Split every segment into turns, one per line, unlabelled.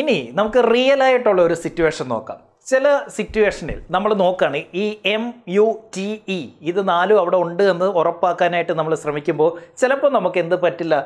ഇനി നമുക്ക് റിയൽ ആയിട്ടുള്ള ഒരു സിറ്റുവേഷൻ നോക്കാം ചില സിറ്റുവേഷനിൽ നമ്മൾ നോക്കുകയാണ് ഈ എം യു ടി ഇ ഇത് നാലും അവിടെ ഉണ്ട് എന്ന് ഉറപ്പാക്കാനായിട്ട് നമ്മൾ ശ്രമിക്കുമ്പോൾ ചിലപ്പോൾ നമുക്ക് എന്ത് പറ്റില്ല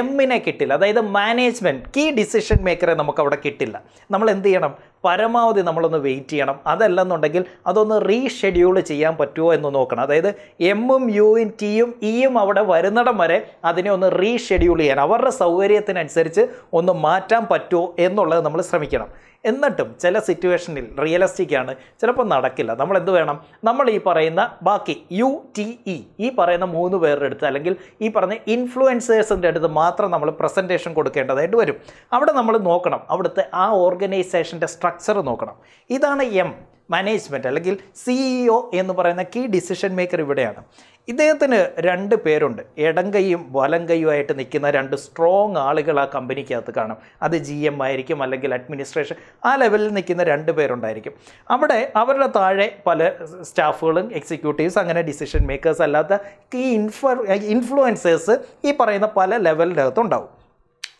എമ്മിനെ കിട്ടില്ല അതായത് മാനേജ്മെൻറ്റ് കീ ഡിസിഷൻ മേക്കറെ നമുക്ക് അവിടെ കിട്ടില്ല നമ്മൾ എന്ത് ചെയ്യണം പരമാവധി നമ്മളൊന്ന് വെയിറ്റ് ചെയ്യണം അതല്ലെന്നുണ്ടെങ്കിൽ അതൊന്ന് റീഷെഡ്യൂൾ ചെയ്യാൻ പറ്റുമോ എന്ന് നോക്കണം അതായത് എമ്മും യുവും ടിയും ഇയും e അവിടെ വരുന്നിടം വരെ അതിനെ ഒന്ന് റീഷെഡ്യൂൾ ചെയ്യാൻ അവരുടെ സൗകര്യത്തിനനുസരിച്ച് ഒന്ന് മാറ്റാൻ പറ്റുമോ എന്നുള്ളത് നമ്മൾ ശ്രമിക്കണം എന്നിട്ടും ചില സിറ്റുവേഷനിൽ റിയലിസ്റ്റിക് ആണ് ചിലപ്പോൾ നടക്കില്ല നമ്മൾ എന്ത് വേണം നമ്മൾ ഈ പറയുന്ന ബാക്കി യു ടി ഇ ഈ പറയുന്ന മൂന്ന് പേരുടെ അടുത്ത് അല്ലെങ്കിൽ ഈ പറഞ്ഞ ഇൻഫ്ലുവൻസേഴ്സിൻ്റെ അടുത്ത് മാത്രം നമ്മൾ പ്രസൻറ്റേഷൻ കൊടുക്കേണ്ടതായിട്ട് വരും അവിടെ നമ്മൾ നോക്കണം അവിടുത്തെ ആ ഓർഗനൈസേഷൻ്റെ സ്ട്രക്ചർ നോക്കണം ഇതാണ് എം മാനേജ്മെൻറ്റ് അല്ലെങ്കിൽ സിഇഒ e എന്ന് പറയുന്ന കീ ഡിസിഷൻ മേക്കർ ഇവിടെയാണ് ഇദ്ദേഹത്തിന് രണ്ട് പേരുണ്ട് ഇടങ്കയും വലങ്കയുമായിട്ട് നിൽക്കുന്ന രണ്ട് സ്ട്രോങ് ആളുകൾ ആ കമ്പനിക്കകത്ത് കാണും അത് ജി എം ആയിരിക്കും അല്ലെങ്കിൽ അഡ്മിനിസ്ട്രേഷൻ ആ ലെവലിൽ നിൽക്കുന്ന രണ്ട് പേരുണ്ടായിരിക്കും അവിടെ അവരുടെ താഴെ പല സ്റ്റാഫുകളും എക്സിക്യൂട്ടീവ്സ് അങ്ങനെ ഡിസിഷൻ മേക്കേഴ്സ് അല്ലാത്ത കീ ഇൻഫ ഇൻഫ്ലുവൻസേഴ്സ് ഈ പറയുന്ന പല ലെവലിനകത്ത് ഉണ്ടാവും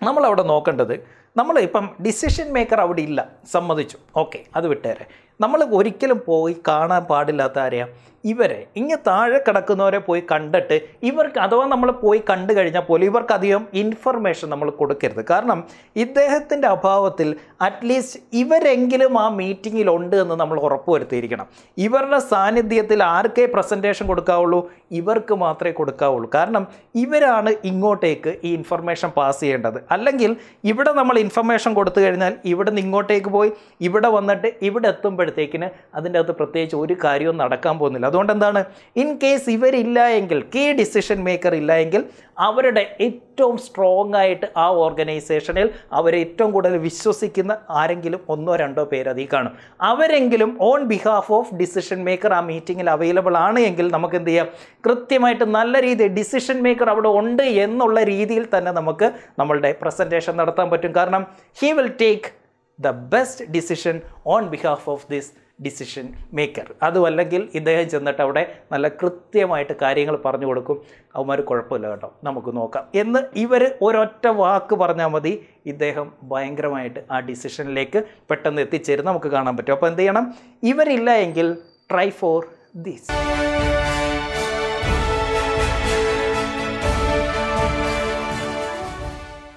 നമ്മളവിടെ നോക്കേണ്ടത് നമ്മൾ ഇപ്പം ഡിസിഷൻ മേക്കർ അവിടെ ഇല്ല സമ്മതിച്ചു ഓക്കെ അത് വിട്ടേരെ നമ്മൾ ഒരിക്കലും പോയി കാണാൻ പാടില്ലാത്ത ആരെയാണ് ഇവരെ ഇങ്ങനെ താഴെ കിടക്കുന്നവരെ പോയി കണ്ടിട്ട് ഇവർക്ക് അഥവാ നമ്മൾ പോയി കണ്ടു കഴിഞ്ഞാൽ പോലും ഇവർക്ക് അധികം ഇൻഫർമേഷൻ നമ്മൾ കൊടുക്കരുത് കാരണം ഇദ്ദേഹത്തിൻ്റെ അഭാവത്തിൽ അറ്റ്ലീസ്റ്റ് ഇവരെങ്കിലും ആ മീറ്റിങ്ങിലുണ്ട് എന്ന് നമ്മൾ ഉറപ്പുവരുത്തിയിരിക്കണം ഇവരുടെ സാന്നിധ്യത്തിൽ ആർക്കേ പ്രസൻറ്റേഷൻ കൊടുക്കാവുള്ളൂ ഇവർക്ക് മാത്രമേ കൊടുക്കാവുള്ളൂ കാരണം ഇവരാണ് ഇങ്ങോട്ടേക്ക് ഈ ഇൻഫർമേഷൻ പാസ് ചെയ്യേണ്ടത് അല്ലെങ്കിൽ ഇവിടെ നമ്മൾ ഇൻഫർമേഷൻ കൊടുത്തു കഴിഞ്ഞാൽ ഇവിടെ നിന്ന് ഇങ്ങോട്ടേക്ക് പോയി ഇവിടെ വന്നിട്ട് ഇവിടെ എത്തുമ്പോൾ വരുമ്പോഴത്തേക്കിന് അതിൻ്റെ അകത്ത് പ്രത്യേകിച്ച് ഒരു കാര്യവും നടക്കാൻ പോകുന്നില്ല അതുകൊണ്ട് എന്താണ് ഇൻ കേസ് ഇവരില്ല എങ്കിൽ കീ ഡിസിഷൻ മേക്കർ ഇല്ല എങ്കിൽ അവരുടെ ഏറ്റവും സ്ട്രോങ് ആയിട്ട് ആ ഓർഗനൈസേഷനിൽ അവരെ ഏറ്റവും കൂടുതൽ വിശ്വസിക്കുന്ന ആരെങ്കിലും ഒന്നോ രണ്ടോ പേരതിൽ കാണും അവരെങ്കിലും on behalf of decision maker ആ മീറ്റിങ്ങിൽ അവൈലബിൾ ആണ് എങ്കിൽ നമുക്ക് എന്ത് ചെയ്യാം കൃത്യമായിട്ട് നല്ല രീതിയിൽ ഡിസിഷൻ മേക്കർ അവിടെ ഉണ്ട് എന്നുള്ള രീതിയിൽ തന്നെ നമുക്ക് നമ്മളുടെ പ്രസൻറ്റേഷൻ നടത്താൻ പറ്റും കാരണം he will take the best decision on behalf of this decision maker അതുമല്ലെങ്കിൽ ഇദ്ദേഹം ചെന്നിട്ട് അവിടെ നല്ല കൃത്യമായിട്ട് കാര്യങ്ങൾ പറഞ്ഞു കൊടുക്കും അവന്മാർ കുഴപ്പമില്ല കേട്ടോ നമുക്ക് നോക്കാം എന്ന് ഇവർ ഒരൊറ്റ വാക്ക് പറഞ്ഞാൽ മതി ഇദ്ദേഹം ഭയങ്കരമായിട്ട് ആ ഡിസിഷനിലേക്ക് പെട്ടെന്ന് എത്തിച്ചേരും നമുക്ക് കാണാൻ പറ്റും അപ്പോൾ എന്ത് ചെയ്യണം ഇവരില്ല എങ്കിൽ ട്രൈ ഫോർ ദിസ്